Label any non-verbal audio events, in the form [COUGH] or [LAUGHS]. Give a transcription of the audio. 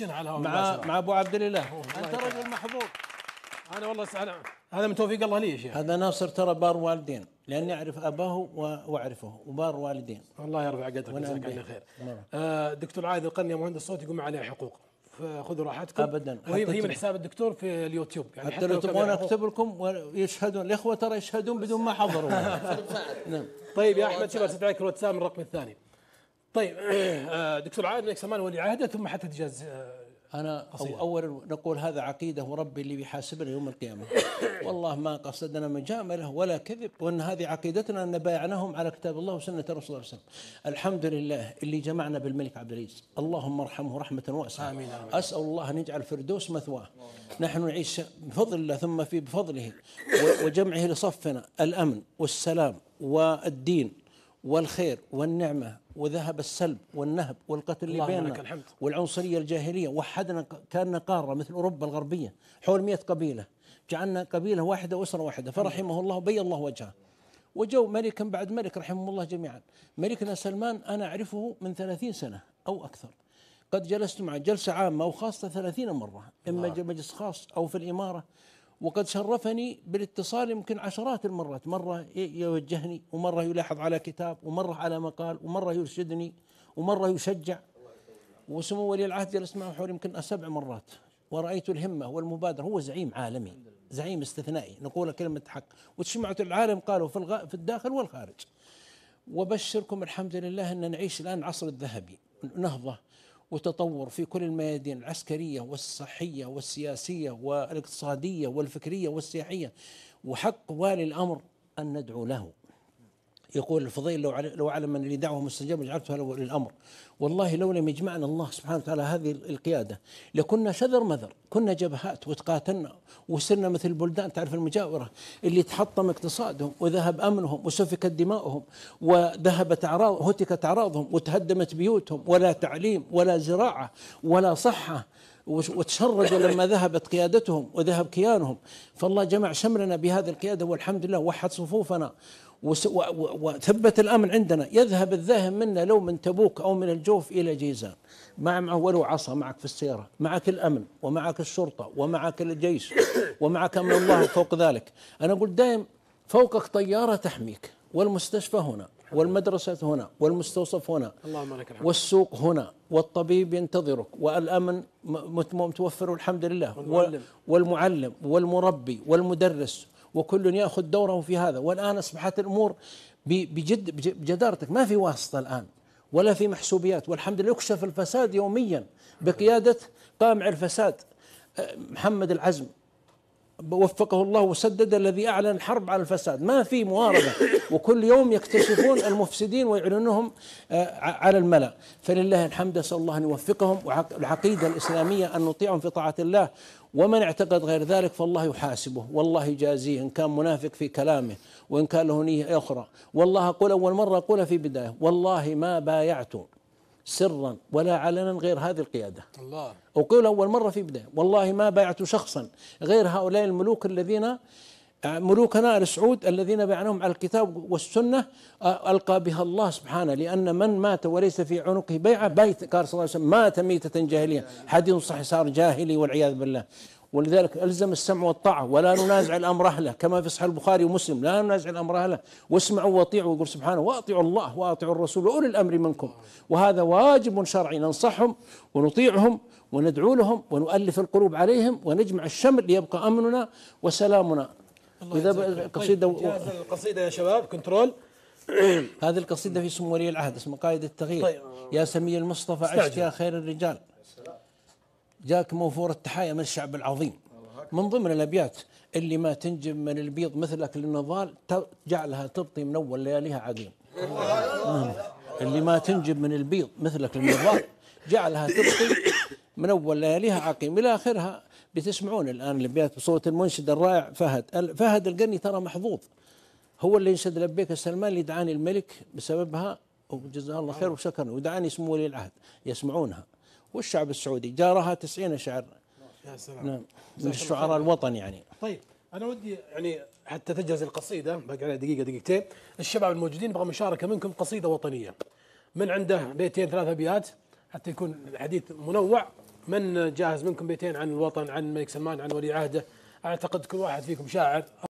على مع مع ابو عبد الله انت رجل محظوظ انا والله سعنا. هذا من توفيق الله لي يا شيخ هذا ناصر ترى بار والدين لاني اعرف اباه واعرفه وبار والدين الله يرفع قدرك ويجزاك الله خير نعم. آه دكتور عادل القني يا مهندس صوت يقول ما عليه حقوق فخذوا راحتكم ابدا وهي هي من حساب الدكتور في اليوتيوب يعني حتى, حتى لو تبغون اكتب لكم ويشهدون الاخوه ترى يشهدون بدون ما حضروا [LAUGHS] نعم طيب يا احمد شباب عليك الواتساب الرقم الثاني طيب [CLEARS THROAT] آه، دكتور عادل بن سلمان ولي عهده ثم حتى تجاز آه، انا أو اولا نقول هذا عقيده وربي اللي بيحاسبنا يوم القيامه [COUGHS] والله ما قصدنا مجامله ولا كذب وان هذه عقيدتنا ان بايعناهم على كتاب الله وسنه الرسول صلى الله عليه وسلم الحمد لله اللي جمعنا بالملك عبد العزيز اللهم ارحمه رحمه واسعه آمين, آمين. اسال الله ان يجعل فردوس مثواه نحن نعيش بفضل الله ثم في بفضله وجمعه لصفنا الامن والسلام والدين والخير والنعمة وذهب السلب والنهب والقتل اللي بيننا والعنصرية الجاهلية وحدنا كأننا قارة مثل أوروبا الغربية حول مئة قبيلة جعلنا قبيلة واحدة وأسرة واحدة فرحمه الله بي الله وجهه وجو ملكا بعد ملك رحمه الله جميعا ملكنا سلمان أنا أعرفه من ثلاثين سنة أو أكثر قد جلست معه جلسة عامة وخاصة ثلاثين مرة إما مجلس خاص أو في الإمارة وقد شرفني بالاتصال يمكن عشرات المرات مرة يوجهني ومرة يلاحظ على كتاب ومرة على مقال ومرة يرشدني ومرة يشجع وسمو ولي العهد جلست معه حوالي يمكن سبع مرات ورأيت الهمة والمبادرة هو زعيم عالمي زعيم استثنائي نقول كلمة حق وتجمعت العالم قالوا في, في الداخل والخارج وبشركم الحمد لله أن نعيش الآن العصر الذهبي نهضة وتطور في كل الميادين العسكريه والصحيه والسياسيه والاقتصاديه والفكريه والسياحيه وحق والي الامر ان ندعو له يقول الفضيل لو لو علم ان لي دعوه مستجابه جعلتها للامر والله لو لم يجمعنا الله سبحانه وتعالى هذه القياده لكنا شذر مذر كنا جبهات وتقاتلنا وصرنا مثل البلدان تعرف المجاوره اللي تحطم اقتصادهم وذهب امنهم وسفكت دمائهم وذهبت اعراض هتكت اعراضهم وتهدمت بيوتهم ولا تعليم ولا زراعه ولا صحه وتشردوا لما ذهبت قيادتهم وذهب كيانهم فالله جمع شملنا بهذه القيادة والحمد لله وحد صفوفنا وثبت الامن عندنا يذهب الذهب منا لو من تبوك او من الجوف الى جيزان مع معه ولو عصا معك في السياره معك الامن ومعك الشرطه ومعك الجيش [COUGHS] ومعك امن الله فوق ذلك انا اقول دائم فوقك طياره تحميك والمستشفى هنا والمدرسة هنا والمستوصف هنا اللهم لك الحمد والسوق هنا والطبيب ينتظرك والأمن متوفر الحمد لله والمعلم, والمعلم والمربي والمدرس وكل ياخذ دوره في هذا والان اصبحت الامور بجد بجدارتك ما في واسطه الان ولا في محسوبيات والحمد لله يكشف الفساد يوميا بقياده قامع الفساد أه، محمد العزم وفقه الله وسدد الذي اعلن الحرب على الفساد، ما في مواربه وكل يوم يكتشفون المفسدين ويعلنونهم آه، على الملا، فلله الحمد اسال الله ان يوفقهم والعقيده الاسلاميه ان نطيعهم في طاعه الله، ومن اعتقد غير ذلك فالله يحاسبه، والله يجازيه ان كان منافق في كلامه وان كان له نيه اخرى، والله اقول اول مره اقولها في بدايه، والله ما بايعت سرا ولا علنا غير هذه القيادة الله أقول أول مرة في بداية والله ما بعت شخصا غير هؤلاء الملوك الذين ملوكنا السعود الذين بعناهم على الكتاب والسنة ألقى بها الله سبحانه لأن من مات وليس في عنقه بيعة بيت قال صلى الله عليه وسلم مات ميتة جاهلية حديث صحيح صار جاهلي والعياذ بالله ولذلك الزم السمع والطاعه ولا ننازع الامر اهله كما في صحيح البخاري ومسلم لا ننازع الامر اهله واسمعوا واطيعوا يقول سبحانه واطيعوا الله واطيعوا الرسول واولي الامر منكم وهذا واجب شرعي ننصحهم ونطيعهم وندعو لهم ونؤلف القلوب عليهم ونجمع الشمل ليبقى امننا وسلامنا اذا طيب، قصيده طيب و... القصيده يا شباب كنترول [CLEARS THROAT] هذه القصيده في سمو ولي العهد اسمها قائد التغيير طيب. يا سمي المصطفى عشت يا خير الرجال جاك موفور التحايا من الشعب العظيم من ضمن الابيات اللي ما تنجب من البيض مثلك للنضال جعلها تبطي من اول لياليها عقيم نعم. اللي ما تنجب من البيض مثلك للنضال جعلها تبطي من اول لياليها عقيم الى اخرها بتسمعون الان الابيات بصوت المنشد الرائع فهد فهد القني ترى محظوظ هو اللي ينشد لبيك السلمان اللي دعاني الملك بسببها وجزاه الله خير وشكرني ودعاني سمو ولي العهد يسمعونها والشعب السعودي جارها 90 شعر يا سلام نعم من الشعراء الوطن يعني طيب انا ودي يعني حتى تجهز القصيده باقي عليها دقيقه دقيقتين الشباب الموجودين يبغى مشاركه منكم قصيده وطنيه من عنده بيتين ثلاث ابيات حتى يكون الحديث منوع من جاهز منكم بيتين عن الوطن عن الملك سلمان عن ولي عهده اعتقد كل واحد فيكم شاعر